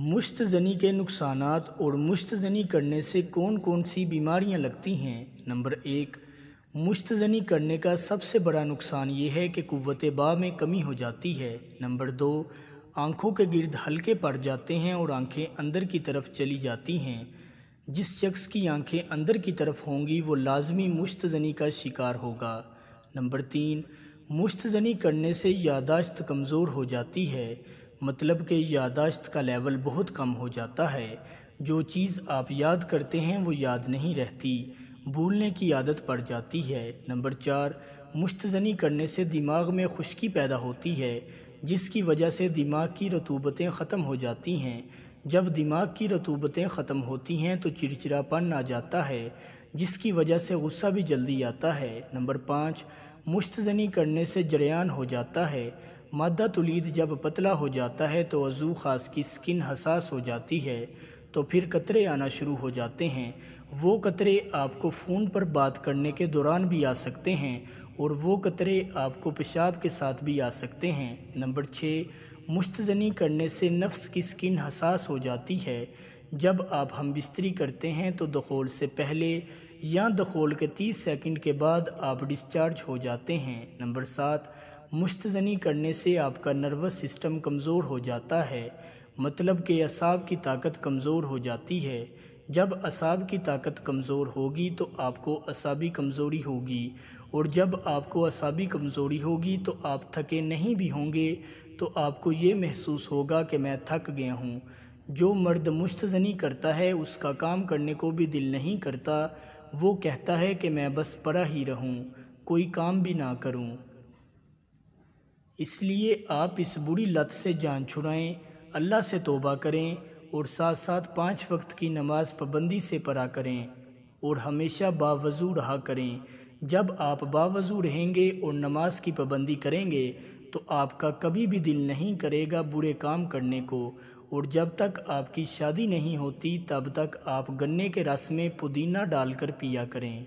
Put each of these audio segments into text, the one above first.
मुश्त जनी के नुकसान और मुश्त जनी करने से कौन कौन सी बीमारियां लगती हैं नंबर एक मुश्त जनी करने का सबसे बड़ा नुकसान ये है कि कुत बा में कमी हो जाती है नंबर दो आँखों के गिरद हल्के पड़ जाते हैं और आँखें अंदर की तरफ चली जाती हैं जिस शख्स की आँखें अंदर की तरफ होंगी वो लाजमी मुश्त जनी का शिकार होगा नंबर तीन मुश्त जनी करने से यादाश्त कमज़ोर हो जाती है मतलब कि यादाश्त का लेवल बहुत कम हो जाता है जो चीज़ आप याद करते हैं वो याद नहीं रहती भूलने की आदत पड़ जाती है नंबर चार मुश्तनी करने से दिमाग में खुशकी पैदा होती है जिसकी वजह से दिमाग की रतूबतें ख़त्म हो जाती हैं जब दिमाग की रतूबतें ख़त्म होती हैं तो चिड़चिड़ापन आ जाता है जिसकी वजह से गुस्सा भी जल्दी आता है नंबर पाँच मुश्तनी करने से जरियान हो जाता है मादा तुलीद जब पतला हो जाता है तो वज़ू खास की स्किन हसास हो जाती है तो फिर कतरे आना शुरू हो जाते हैं वो कतरे आपको फ़ोन पर बात करने के दौरान भी आ सकते हैं और वो कतरे आपको पेशाब के साथ भी आ सकते हैं नंबर छः मुश्तनी करने से नफ्स की स्किन हसास हो जाती है जब आप हम बिस्तरी करते हैं तो दखोल से पहले या दखोल के तीस सेकंड के बाद आप डिस्चार्ज हो जाते हैं नंबर सात मुश्तनी करने से आपका नर्वस सिस्टम कमज़ोर हो जाता है मतलब कि असाब की ताकत कमज़ोर हो जाती है जब असाब की ताकत कमज़ोर होगी तो आपको असाबी कमज़ोरी होगी और जब आपको असाबी कमज़ोरी होगी तो आप थके नहीं भी होंगे तो आपको ये महसूस होगा कि मैं थक गया हूँ जो मर्द मुश्तजनी करता है उसका काम करने को भी दिल नहीं करता वो कहता है कि मैं बस परा ही रहूं कोई काम भी ना करूं इसलिए आप इस बुरी लत से जान छुड़ाएं अल्लाह से तोबा करें और साथ साथ पाँच वक्त की नमाज पाबंदी से परा करें और हमेशा बावजू रहा करें जब आप बावजू रहेंगे और नमाज की पाबंदी करेंगे तो आपका कभी भी दिल नहीं करेगा बुरे काम करने को और जब तक आपकी शादी नहीं होती तब तक आप गन्ने के रस में पुदीना डालकर पिया करें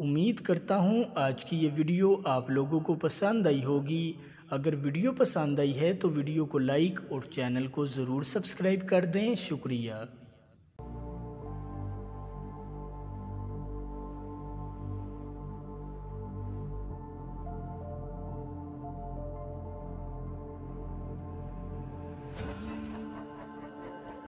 उम्मीद करता हूँ आज की ये वीडियो आप लोगों को पसंद आई होगी अगर वीडियो पसंद आई है तो वीडियो को लाइक और चैनल को ज़रूर सब्सक्राइब कर दें शुक्रिया